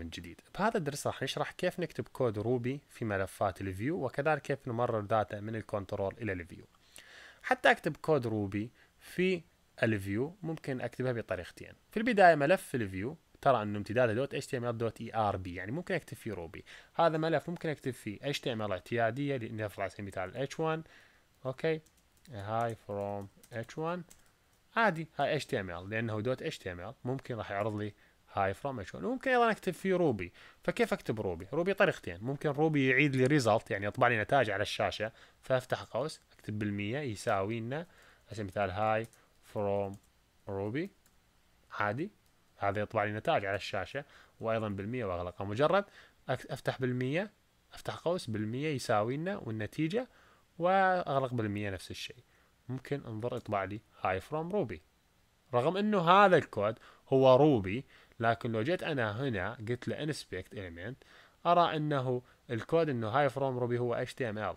من جديد بهذا الدرس راح نشرح كيف نكتب كود روبي في ملفات الفيو وكذلك كيف نمرر داتا من الكنترول الى الفيو حتى اكتب كود روبي في الفيو ممكن اكتبها بطريقتين في البدايه ملف الفيو ترى انه امتداده دوت اتش تي ام ال دوت اي ار بي يعني ممكن اكتب فيه روبي هذا ملف ممكن اكتب فيه اتش تي ام ال اعتياديه لنفرض على سبيل المثال اتش 1 اوكي هاي فروم اتش 1 عادي هاي اتش تي ام ال لانه دوت اتش تي ام ال ممكن راح يعرض لي هاي فروم اتش وممكن ايضا اكتب فيه روبي فكيف اكتب روبي روبي طريقتين ممكن روبي يعيد لي ريزلت يعني يطبع لي نتائج على الشاشه فافتح قوس اكتب بالمية يساوي لنا على سبيل المثال هاي فروم روبي عادي هذا يطبع لي نتائج على الشاشه وايضا بالمية واغلقها مجرد افتح بالمية افتح قوس بالمية يساوي لنا والنتيجه واغلق بالمية نفس الشيء ممكن انظر يطبع لي هاي فروم روبي رغم انه هذا الكود هو روبي لكن لو جيت انا هنا قلت له انسبكت element ارى انه الكود انه هاي فروم روبي هو HTML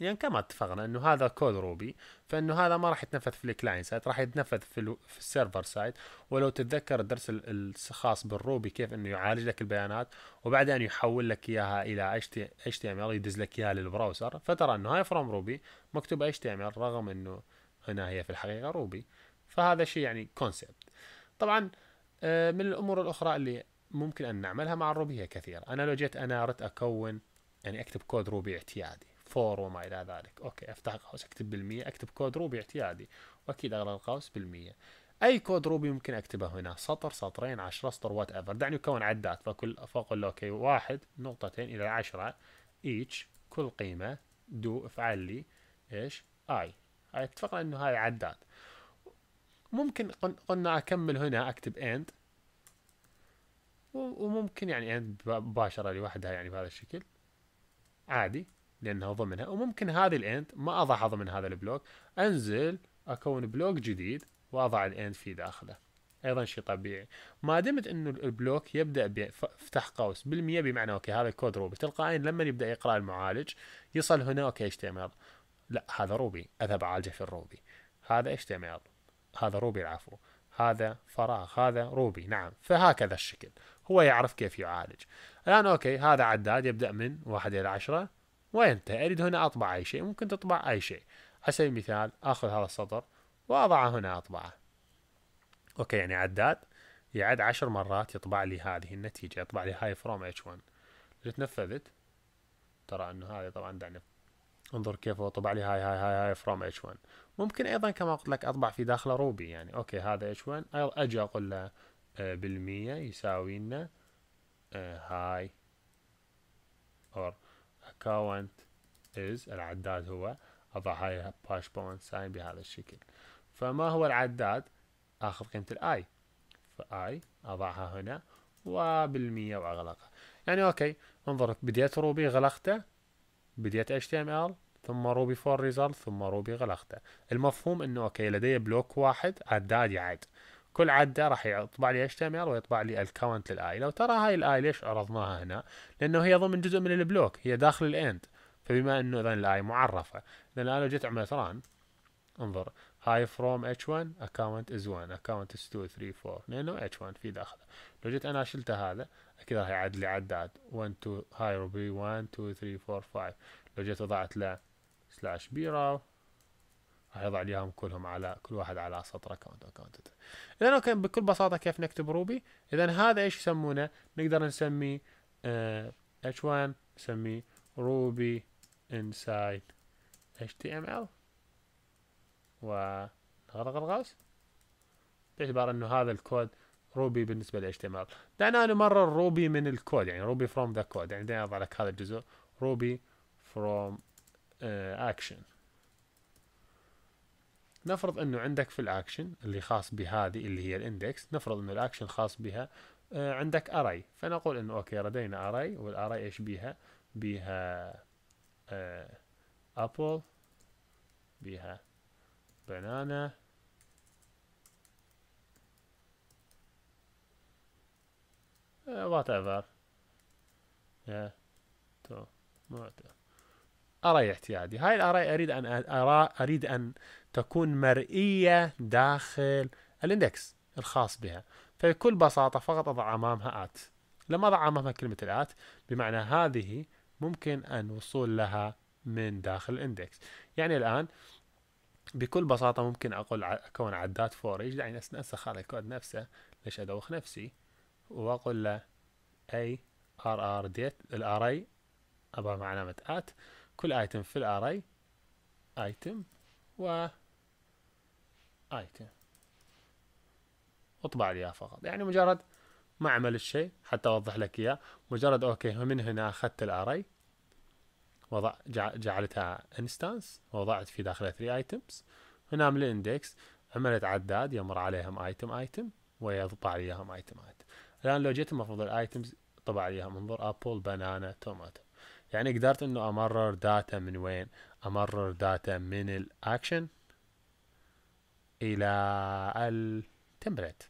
يعني كما اتفقنا انه هذا كود روبي فانه هذا ما راح يتنفذ في الكلاين سايت راح يتنفذ في, في السيرفر سايت ولو تتذكر الدرس الخاص بالروبي كيف انه يعالج لك البيانات وبعدين يحول لك اياها الى اتش تي ام ال يدز لك اياها للبراوزر فترى انه هاي فروم روبي مكتوب اتش تي ام ال رغم انه هنا هي في الحقيقه روبي فهذا شيء يعني كونسبت طبعا آه، من الامور الاخرى اللي ممكن ان نعملها مع الروبي هي كثير انا لو جيت انا اردت اكون يعني اكتب كود روبي اعتيادي فور وما الى ذلك اوكي افتح قوس اكتب بالمية اكتب كود روبي اعتيادي واكيد اغلق القوس بالمية اي كود روبي ممكن اكتبه هنا سطر سطرين عشرة سطر وات ايفر دعني اكون عدات فكل فاقول له اوكي واحد نقطتين الى عشرة ايتش كل قيمة دو افعل لي ايش اي اتفقنا انه هاي عدات ممكن قلنا اكمل هنا اكتب اند وممكن يعني اند مباشره لوحدها يعني بهذا الشكل عادي لانها ضمنها وممكن هذه الاند ما اضعها ضمن هذا البلوك انزل اكون بلوك جديد واضع الاند في داخله ايضا شيء طبيعي ما دمت انه البلوك يبدا بفتح قوس بالمية بمعنى اوكي هذا الكود روبي تلقائيا لما يبدا يقرا المعالج يصل هنا اوكي اتش تي ام لا هذا روبي اذهب اعالجه في الروبي هذا اتش تي ام هذا روبي العفو هذا فراغ هذا روبي نعم فهكذا الشكل هو يعرف كيف يعالج الآن أوكي هذا عداد يبدأ من واحد إلى عشرة وينتهي أريد هنا أطبع أي شيء ممكن تطبع أي شيء على سبيل المثال أخذ هذا السطر وأضعه هنا أطبعه أوكي يعني عداد يعد عشر مرات يطبع لي هذه النتيجة يطبع لي هاي فروم اتش 1 لو تنفذت ترى أنه هذه طبعا دعنا انظر كيف طبع لي هاي هاي هاي هاي فروم اتش 1 ممكن ايضا كما قلت لك اطبع في داخله روبي يعني اوكي هذا اتش 1 اجي اقول له آه، بالمية يساوي لنا آه، هاي اور اكونت از العداد هو اضع هاي باش بون ساين بهذا الشكل فما هو العداد اخذ قيمة الاي فاي اضعها هنا وبالمية واغلقها يعني اوكي انظر بديت روبي غلقته بديت اتش تي ام ال ثم روبي فور ريزلت ثم روبي غلقته المفهوم انه اوكي لدي بلوك واحد عداد يعد كل عده راح يطبع لي اتش تي ام ال ويطبع لي الكاونت للاي لو ترى هاي الاي ليش عرضناها هنا لأنه هي ضمن جزء من البلوك هي داخل الإند فبما أنه إذا الاي معرفة لأن انا لو جيت عملت ران انظر هاي فروم اتش 1 اكونت از 1 اكونت از 2 3 4 لانه اتش 1 في داخله لو جيت انا شلت هذا كذا راح يعد لي عداد 1 2 هاي روبي 1 2 3 4 5 لو جيت وضعت له سلاش بي راو راح يضع لي اياهم كلهم على كل واحد على سطر اكونت اكونت اذا اوكي بكل بساطه كيف نكتب روبي اذا هذا ايش يسمونه نقدر نسميه اتش آه، 1 نسميه روبي انسايد HTML ونغرغرغاس باعتبار انه هذا الكود روبي بالنسبه لل HTML دعنا نمرر روبي من الكود يعني روبي فروم ذا كود يعني دعنا اضع لك هذا الجزء روبي فروم اكشن آه، نفرض انه عندك في الاكشن اللي خاص بهذه اللي هي الاندكس نفرض انه الاكشن خاص بها آه، عندك اري فنقول انه اوكي لدينا اري والاري ايش بيها بيها ابل آه، بيها بنانا وات ايفر يا تو معتم أرى اعتيادي هاي الأري أريد أن أرى أريد أن تكون مرئية داخل الاندكس الخاص بها فبكل بساطة فقط أضع أمامها آت لما أضع أمامها كلمة الآت بمعنى هذه ممكن أن وصول لها من داخل الاندكس يعني الآن بكل بساطة ممكن أقول أكون عداد فورج يعني أنسخ هذا الكود نفسه ليش أدوخ نفسي وأقول له أي ار ار ديت الاري ابغى مع علامة ات كل ايتم في الاري ايتم و ايتم اطبع لي فقط يعني مجرد ما عمل الشيء حتى اوضح لك اياه مجرد اوكي من هنا اخذت الاري وضع جعلتها انستانس ووضعت في داخلها 3 ايتمز هنا من الاندكس عملت عداد يمر عليهم ايتم ايتم ويطبع عليهم ايتم ايتم الان لو جيت المفروض الايتمز طبع عليهم انظر ابل بنانا توماتو يعني قدرت انه امرر داتا من وين امرر داتا من الاكشن الى التمبلت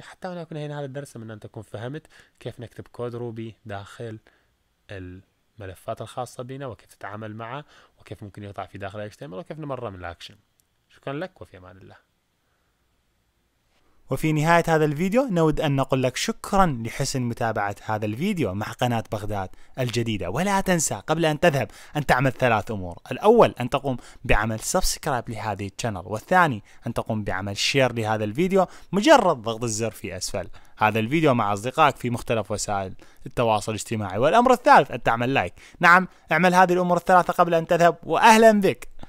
حتى انا كنا هنا هذا الدرس من ان تكون فهمت كيف نكتب كود روبي داخل ال الملفات الخاصة بنا وكيف تتعامل معه وكيف ممكن يقطع في داخل HTML وكيف نمر من الأكشن شكرا لك وفي أمان الله وفي نهاية هذا الفيديو نود أن نقول لك شكرا لحسن متابعة هذا الفيديو مع قناة بغداد الجديدة ولا تنسى قبل أن تذهب أن تعمل ثلاث أمور الأول أن تقوم بعمل سبسكرايب لهذه الشانل والثاني أن تقوم بعمل شير لهذا الفيديو مجرد ضغط الزر في أسفل هذا الفيديو مع أصدقائك في مختلف وسائل التواصل الاجتماعي والأمر الثالث أن تعمل لايك نعم اعمل هذه الأمور الثلاثة قبل أن تذهب وأهلا بك